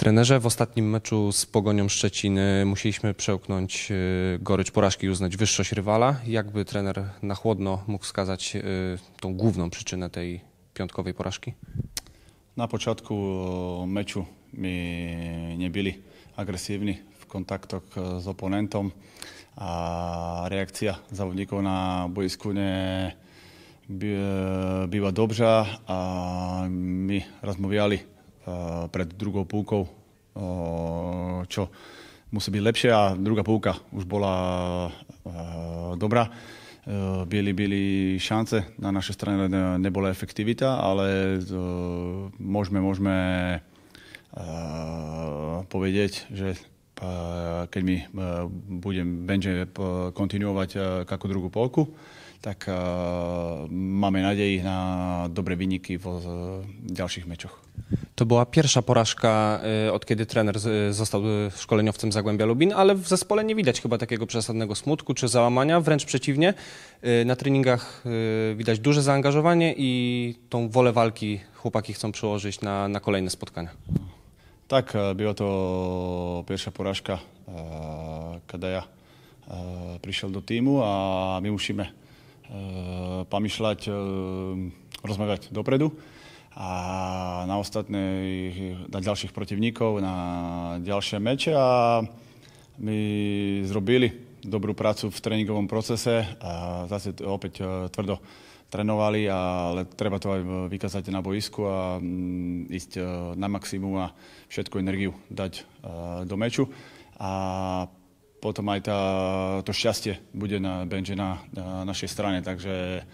trenerze. W ostatnim meczu z Pogonią Szczecin musieliśmy przełknąć y, gorycz porażki i uznać wyższość rywala. Jakby trener na chłodno mógł wskazać y, tą główną przyczynę tej piątkowej porażki? Na początku e, meczu my nie byli agresywni w kontaktach e, z oponentem, a reakcja zawodników na boisku nie e, była dobra, a my rozmawiali Eh, pred druhou púkou, eh, čo musí byť lepšie a druhá púka už bola eh, dobrá. Byli, byli šance, na našej strane nebola efektivita, ale môžeme, môžeme povedieť, že keď mi budem Benže kontinuovať ako druhú polku, tak máme nádej na dobré výniky v ďalších mečoch. To była pierwsza porażka y, od kiedy trener y, został y, szkoleniowcem Zagłębia Lubin, ale w zespole nie widać chyba takiego przesadnego smutku czy załamania, wręcz przeciwnie. Na treningach widać duże zaangażowanie i tą wolę walki chłopaki chcą przełożyć na, na kolejne spotkania. Tak, e, była to pierwsza porażka, e, kiedy ja e, przyszedł do teamu, a my musimy pomyśleć, rozmawiać do predu. a na ostatné, na ďalších protivníkov, na ďalšie meče a my zrobili dobrú prácu v tréningovom procese a zase opäť e, tvrdo trénovali, ale treba to aj vykázať na boisku a mm, ísť e, na maximum a všetku energiu dať e, do meču. A potom aj tá, to šťastie bude na benže na, na našej strane, takže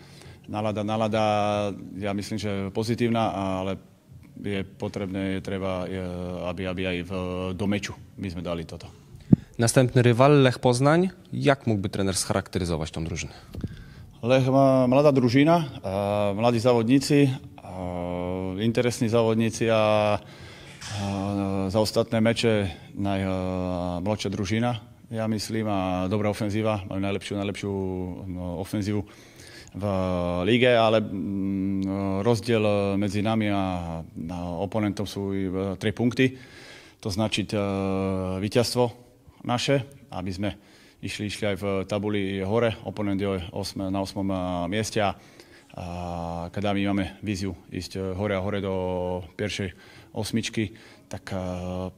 nalada, nalada, ja myslím, že pozitívna, ale je potrebné, je treba, aby, aby aj v, do meczu my sme dali toto. Następny rywal Lech Poznań. Jak mógłby trener scharakteryzować tą drużynę? Lech ma mladá družina, mladí závodníci, interesní závodníci a za ostatné meče najmladšia družina, ja myslím, a dobrá ofenzíva, majú najlepšiu, najlepšiu no, ofenzívu v eh, lige, ale mm, eh, rozdiel eh, medzi nami a oponentom sú 3 punkty. To značí víťazstvo naše, aby sme išli, išli aj v tabuli hore. Oponent je 8, na 8. mieste a, keď my máme víziu ísť hore a hore do pierwszej osmičky, tak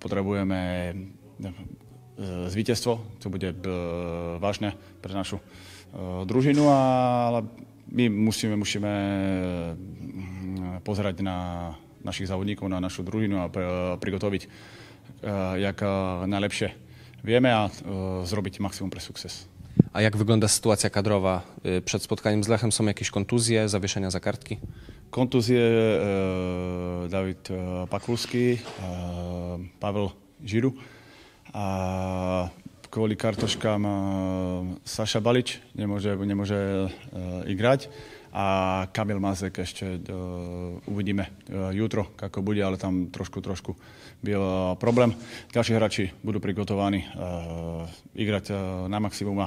potrebujeme e, to bude e, vážne pre našu e, družinu, a, ale my musíme, musíme e, pozerať na našich závodníkov, na našu družinu a prigotoviť e, jak e, najlepšie vieme a zrobiť maximum pre sukces. A jak wygląda sytuacja kadrowa? Przed spotkaniem z Lechem są jakieś kontuzje, zawieszenia za kartki? Kontuzje e, Dawid Pakulski, e, Paweł Żiru a kvôli kartoškám e, Saša Balič nemôže, nemôže e, igrať a Kamil Mazek ešte e, uvidíme jutro, ako bude, ale tam trošku, trošku byl problém. Ďalší hráči budú prigotovaní igrať na maximum a